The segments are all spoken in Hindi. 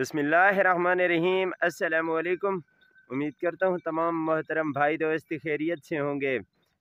बसमीम् अल्लाम उम्मीद करता हूँ तमाम मोहतरम भाई दोस्त खैरियत से होंगे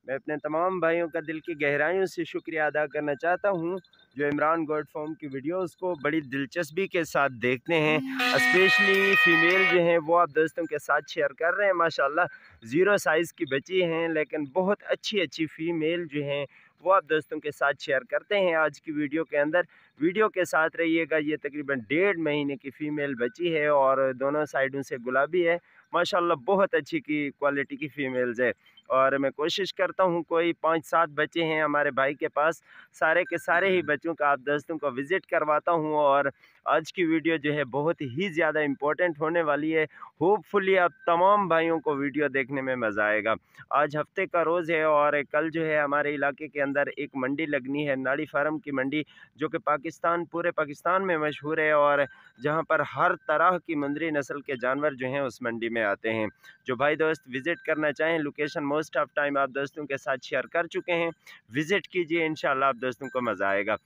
मैं अपने तमाम भाइयों का दिल की गहराइयों से शुक्रिया अदा करना चाहता हूँ जो इमरान गोड फॉर्म की वीडियोस को बड़ी दिलचस्पी के साथ देखते हैं स्पेशली फीमेल जो हैं वो आप दोस्तों के साथ शेयर कर रहे हैं माशाल्लाह ज़ीरो साइज़ की बची हैं लेकिन बहुत अच्छी अच्छी फ़ीमेल जो हैं वो आप दोस्तों के साथ शेयर करते हैं आज की वीडियो के अंदर वीडियो के साथ रहिएगा ये तकरीबन डेढ़ महीने की फ़ीमेल बची है और दोनों साइडों से गुलाबी है माशाल्लाह बहुत अच्छी की क्वालिटी की फ़ीमेल्स है और मैं कोशिश करता हूँ कोई पाँच सात बच्चे हैं हमारे भाई के पास सारे के सारे ही हम्म। बच्चों का आप दोस्तों को विज़िट करवाता हूँ और आज की वीडियो जो है बहुत ही ज़्यादा इम्पोर्टेंट होने वाली है होपफुली आप तमाम भाइयों को वीडियो देखने में मज़ा आएगा आज हफ्ते का रोज़ है और कल जो है हमारे इलाके के अंदर एक मंडी लगनी है नाड़ी फार्म की मंडी जो कि पाकिस्तान पूरे पाकिस्तान में मशहूर है और जहाँ पर हर तरह की मंदरी नस्ल के जानवर जो हैं उस मंडी में में आते हैं जो भाई दोस्त विज़िट करना चाहें लोकेशन मोस्ट ऑफ टाइम आप दोस्तों के साथ शेयर कर चुके हैं विज़िट कीजिए इन आप दोस्तों को मज़ा आएगा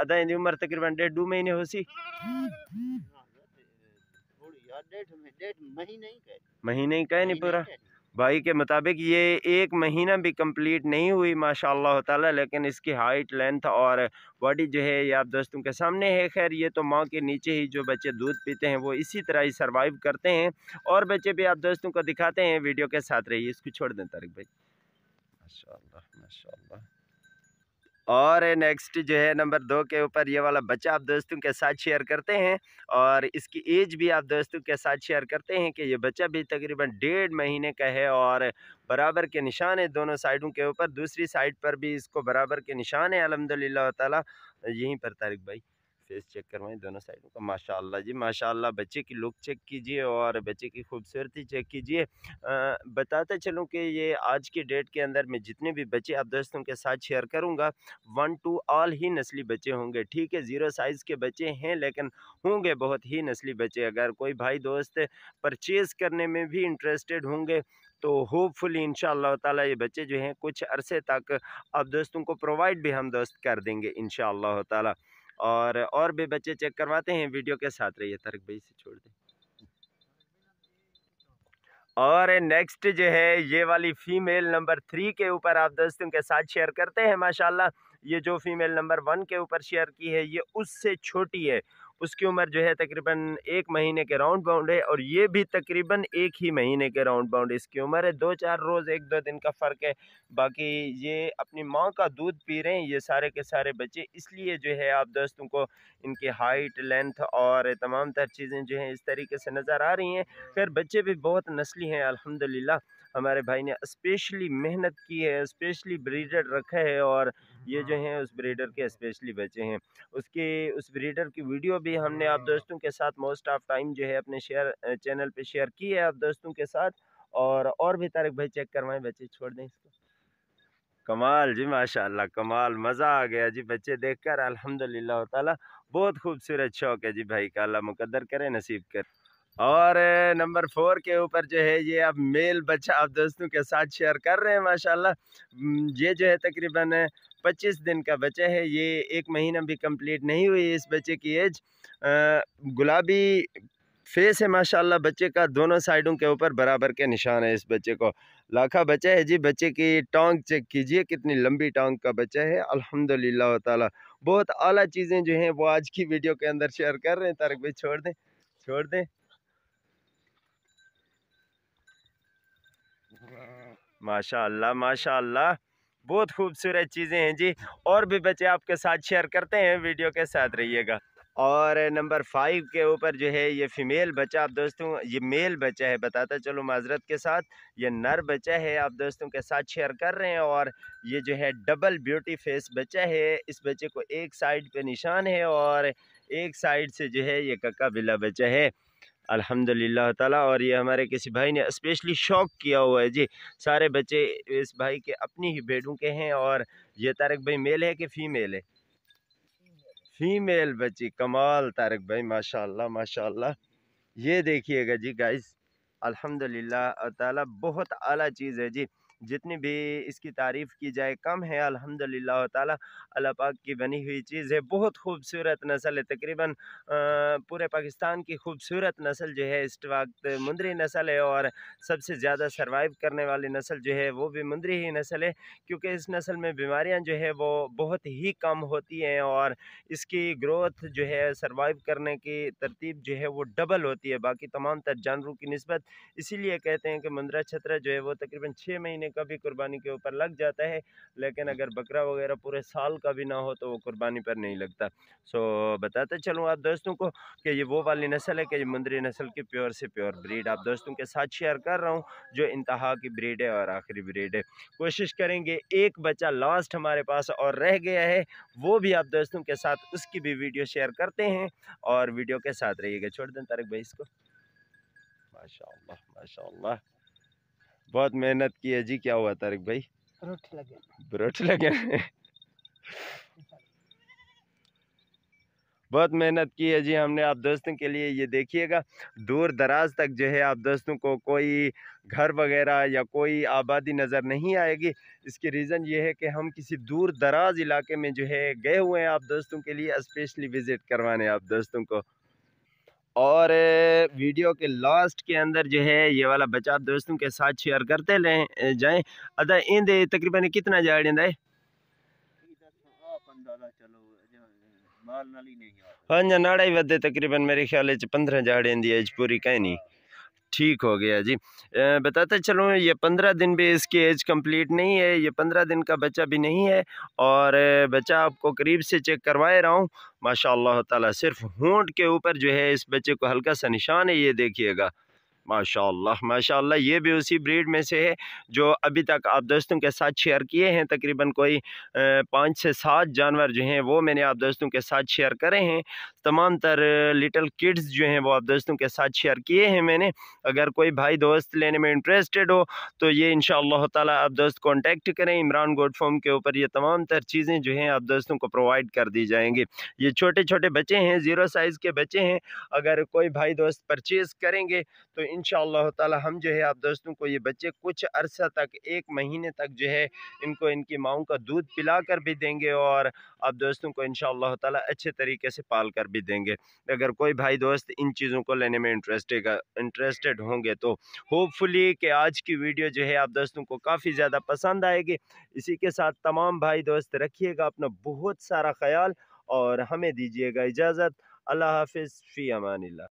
अदा इनकी उम्र तकरीबन डेढ़ दो महीने हो सी महीने ही कहे नहीं पूरा भाई के मुताबिक ये एक महीना भी कंप्लीट नहीं हुई माशाल्लाह ताला लेकिन इसकी हाइट लेंथ और बॉडी जो है ये आप दोस्तों के सामने है खैर ये तो माँ के नीचे ही जो बच्चे दूध पीते हैं वो इसी तरह ही सर्वाइव करते हैं और बच्चे भी आप दोस्तों को दिखाते हैं वीडियो के साथ रहिए इसको छोड़ दें तारिक भाई माशा माशा और नेक्स्ट जो है नंबर दो के ऊपर ये वाला बच्चा आप दोस्तों के साथ शेयर करते हैं और इसकी एज भी आप दोस्तों के साथ शेयर करते हैं कि ये बच्चा भी तकरीबन डेढ़ महीने का है और बराबर के निशान है दोनों साइडों के ऊपर दूसरी साइड पर भी इसको बराबर के निशान है अलहमद ला यहीं पर तारिक भाई फेस चेक करवाएं दोनों साइडों का माशाल्लाह जी माशाल्लाह बच्चे की लुक चेक कीजिए और बच्चे की खूबसूरती चेक कीजिए बताते चलूँ कि ये आज के डेट के अंदर मैं जितने भी बच्चे आप दोस्तों के साथ शेयर करूँगा वन टू ऑल ही नस्ली बच्चे होंगे ठीक है ज़ीरो साइज़ के बच्चे हैं लेकिन होंगे बहुत ही नस्ली बच्चे अगर कोई भाई दोस्त परचेज़ करने में भी इंटरेस्टेड होंगे तो होपफुली इन ताला ये बच्चे जो हैं कुछ अरसे तक आप दोस्तों को प्रोवाइड भी हम दोस्त कर देंगे इन ताला और और भी बच्चे चेक करवाते हैं वीडियो के साथ रहिए तरक भाई से छोड़ दें और नेक्स्ट जो है ये वाली फीमेल नंबर थ्री के ऊपर आप दोस्तों के साथ शेयर करते हैं माशाल्लाह ये जो फीमेल नंबर वन के ऊपर शेयर की है ये उससे छोटी है उसकी उम्र जो है तकरीबन एक महीने के राउंड बाउंड है और ये भी तकरीबन एक ही महीने के राउंड बाउंड इसकी उम्र है दो चार रोज़ एक दो दिन का फ़र्क है बाकी ये अपनी माँ का दूध पी रहे हैं ये सारे के सारे बच्चे इसलिए जो है आप दोस्तों को इनकी हाइट लेंथ और तमाम तर चीज़ें जो हैं इस तरीके से नज़र आ रही हैं खैर बच्चे भी बहुत नस्ली हैं अलहमदिल्ला हमारे भाई ने स्पेशली मेहनत की है स्पेशली ब्रीडर रखा है और ये जो हाँ। हैं उस ब्रीडर के स्पेशली बचे हैं उसके उस ब्रीडर की वीडियो भी हमने आप हाँ। दोस्तों के साथ मोस्ट ऑफ टाइम जो है अपने शेयर चैनल पे शेयर की है आप दोस्तों के साथ और और भी तारक भाई चेक करवाएं बच्चे छोड़ दें इसको कमाल जी माशाल्लाह कमाल मज़ा आ गया जी बच्चे देखकर अल्हम्दुलिल्लाह ताला बहुत खूबसूरत शौक है जी भाई का अल्लाह मुकद्दर करे नसीब कर और नंबर फोर के ऊपर जो है ये आप मेल बच्चा आप दोस्तों के साथ शेयर कर रहे हैं माशाल्लाह ये जो है तकरीबन 25 दिन का बच्चा है ये एक महीना भी कंप्लीट नहीं हुई इस बच्चे की एज गुलाबी फेस है माशाल्लाह बच्चे का दोनों साइडों के ऊपर बराबर के निशान है इस बच्चे को लाखा बच्चा है जी बच्चे की टोंग चेक कीजिए कितनी लंबी टांग का बच्चा है अल्हम्दुलिल्लाह ताला बहुत आला चीज़ें जो हैं वो आज की वीडियो के अंदर शेयर कर रहे हैं तारक भाई छोड़ दें छोड़ दें माशाल्लाह माशाल्लाह बहुत खूबसूरत चीज़ें हैं जी और भी बच्चे आपके साथ शेयर करते हैं वीडियो के साथ रहिएगा और नंबर फाइव के ऊपर जो है ये फ़ीमेल बच्चा आप दोस्तों ये मेल बच्चा है बताता चलो माजरत के साथ ये नर बच्चा है आप दोस्तों के साथ शेयर कर रहे हैं और ये जो है डबल ब्यूटी फेस बच्चा है इस बच्चे को एक साइड पे निशान है और एक साइड से जो है ये कक्का बिला बच्चा है अल्हम्दुलिल्लाह ताला और ये हमारे किसी भाई ने स्पेशली शौक किया हुआ है जी सारे बच्चे इस भाई के अपनी ही भेड़ों के हैं और ये तारक भाई मेल है कि फ़ीमेल है फ़ीमेल बच्ची कमाल तारक भाई माशाल्लाह माशाल्लाह ये देखिएगा जी गाइस अल्हम्दुलिल्लाह ताला बहुत आला चीज़ है जी जितनी भी इसकी तारीफ़ की जाए कम है अल्हम्दुलिल्लाह ताला अल्लाह पाक की बनी हुई चीज़ है बहुत खूबसूरत नस्ल है तकरीबन पूरे पाकिस्तान की खूबसूरत नस्ल जो है इस वक्त मुंदरी नस्ल है और सबसे ज़्यादा सर्वाइव करने वाली नस्ल जो है वो भी मुंदरी ही नस्ल है क्योंकि इस नस्ल में बीमारियाँ जो है वो बहुत ही कम होती हैं और इसकी ग्रोथ जो है सर्वाइव करने की तरतीब जो है वो डबल होती है बाकी तमाम तर जानवरों की नस्बत इसीलिए कहते हैं कि मुंदरा छतरा जो है वो तकरीबन छः महीने में कभी कुर्बानी के ऊपर लग जाता है लेकिन अगर अच्छा। बकरा वगैरह पूरे साल का भी ना हो तो वो कुर्बानी पर नहीं लगता सो बताते चलूँ आप दोस्तों को कि ये वो वाली नस्ल है कि ये मुंदरी नस्ल की प्योर से प्योर ब्रीड आप दोस्तों के साथ शेयर कर रहा हूँ जो इंतहा की ब्रीड है और आखिरी ब्रीड है कोशिश करेंगे एक बच्चा लास्ट हमारे पास और रह गया है वो भी आप दोस्तों के साथ उसकी भी वीडियो शेयर करते हैं और वीडियो के साथ रहिएगा छोड़ दें तारक भाई इसको माशा माशा बहुत मेहनत की है जी क्या हुआ तारिक भाई बरोट लगे लगे बहुत मेहनत की है जी हमने आप दोस्तों के लिए ये देखिएगा दूर दराज तक जो है आप दोस्तों को कोई घर वगैरह या कोई आबादी नज़र नहीं आएगी इसके रीज़न ये है कि हम किसी दूर दराज इलाके में जो है गए हुए हैं आप दोस्तों के लिए स्पेशली विज़िट करवाने आप दोस्तों को और वीडियो के लास्ट के अंदर जो है ये वाला बचा दोस्तों के साथ शेयर करते ले जाए अदा इंद तकरीबन कितना जा तो, हाँ, रहा है हाँ नाड़ा ही वे तकरीबन मेरे ख्याल पंद्रह जाड़े पूरी कहनी ठीक हो गया जी बताते चलूँ ये पंद्रह दिन भी इसकी एज कंप्लीट नहीं है ये पंद्रह दिन का बच्चा भी नहीं है और बच्चा आपको करीब से चेक करवाए रहा हूँ माशा ताला सिर्फ होंठ के ऊपर जो है इस बच्चे को हल्का सा निशान है ये देखिएगा माशा माशा ये भी उसी ब्रीड में से है जो अभी तक आप दोस्तों के साथ शेयर किए हैं तकरीबन कोई पाँच से सात जानवर जो हैं वो मैंने आप दोस्तों के साथ शेयर करे हैं तमाम तर लिटल किड्स जो हैं वो आप दोस्तों के साथ शेयर किए हैं मैंने अगर कोई भाई दोस्त लेने में इंटरेस्टेड हो तो ये इन शह आप दोस्त कॉन्टेक्ट करें इमरान गोड फॉर्म के ऊपर ये तमाम तर चीज़ें जो हैं आप दोस्तों को प्रोवाइड कर दी जाएंगी ये छोटे छोटे बच्चे हैं ज़ीरो साइज़ के बच्चे हैं अगर कोई भाई दोस्त परचेज़ करेंगे तो इन इन ताला हम जो है आप दोस्तों को ये बच्चे कुछ अरसा तक एक महीने तक जो है इनको इनकी माओं का दूध पिला कर भी देंगे और आप दोस्तों को इन ताला अच्छे तरीके से पाल कर भी देंगे अगर कोई भाई दोस्त इन चीज़ों को लेने में इंटरेस्टेड इंटरेस्टेड होंगे तो होपफुली कि आज की वीडियो जो है आप दोस्तों को काफ़ी ज़्यादा पसंद आएगी इसी के साथ तमाम भाई दोस्त रखिएगा अपना बहुत सारा ख्याल और हमें दीजिएगा इजाज़त अल्लाह हाफिज़ फ़ी अमान